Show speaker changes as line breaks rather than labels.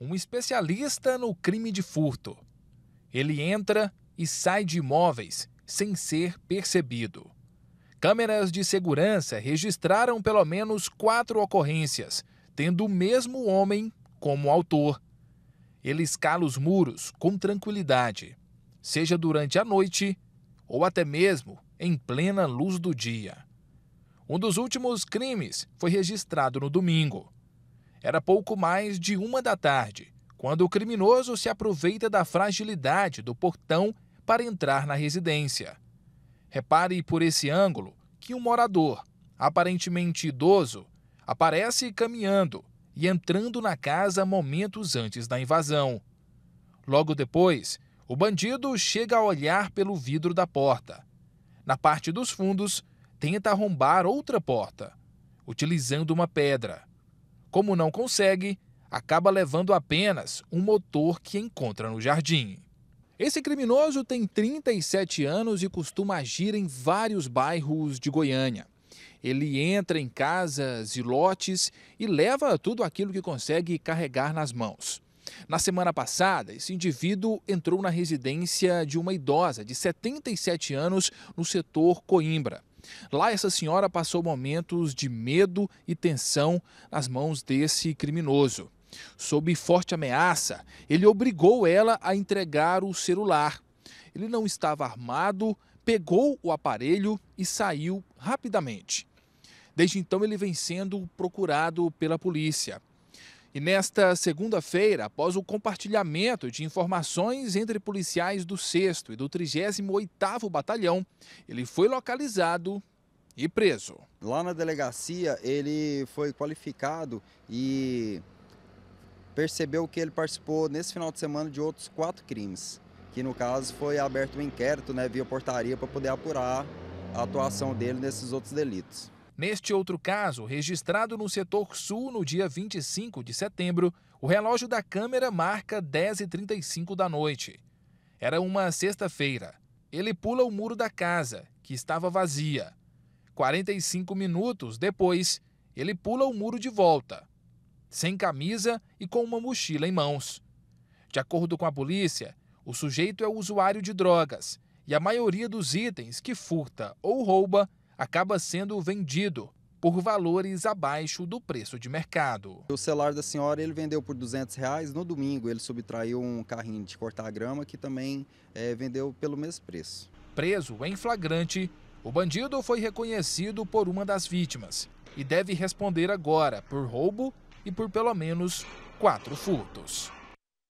um especialista no crime de furto. Ele entra e sai de imóveis sem ser percebido. Câmeras de segurança registraram pelo menos quatro ocorrências, tendo o mesmo homem como autor. Ele escala os muros com tranquilidade, seja durante a noite ou até mesmo em plena luz do dia. Um dos últimos crimes foi registrado no domingo. Era pouco mais de uma da tarde, quando o criminoso se aproveita da fragilidade do portão para entrar na residência. Repare por esse ângulo que um morador, aparentemente idoso, aparece caminhando e entrando na casa momentos antes da invasão. Logo depois, o bandido chega a olhar pelo vidro da porta. Na parte dos fundos, tenta arrombar outra porta, utilizando uma pedra. Como não consegue, acaba levando apenas um motor que encontra no jardim. Esse criminoso tem 37 anos e costuma agir em vários bairros de Goiânia. Ele entra em casas e lotes e leva tudo aquilo que consegue carregar nas mãos. Na semana passada, esse indivíduo entrou na residência de uma idosa de 77 anos no setor Coimbra. Lá, essa senhora passou momentos de medo e tensão nas mãos desse criminoso. Sob forte ameaça, ele obrigou ela a entregar o celular. Ele não estava armado, pegou o aparelho e saiu rapidamente. Desde então, ele vem sendo procurado pela polícia. E nesta segunda-feira, após o compartilhamento de informações entre policiais do 6 e do 38º Batalhão, ele foi localizado e preso. Lá na
delegacia, ele foi qualificado e percebeu que ele participou nesse final de semana de outros quatro crimes, que no caso foi aberto um inquérito né, via portaria para poder apurar a atuação dele nesses outros delitos.
Neste outro caso, registrado no setor sul no dia 25 de setembro, o relógio da câmera marca 10h35 da noite. Era uma sexta-feira. Ele pula o muro da casa, que estava vazia. 45 minutos depois, ele pula o muro de volta, sem camisa e com uma mochila em mãos. De acordo com a polícia, o sujeito é usuário de drogas e a maioria dos itens que furta ou rouba acaba sendo vendido por valores abaixo do preço de mercado.
O celular da senhora ele vendeu por 200 reais. No domingo ele subtraiu um carrinho de cortar grama que também é, vendeu pelo mesmo preço.
Preso em flagrante, o bandido foi reconhecido por uma das vítimas e deve responder agora por roubo e por pelo menos quatro furtos.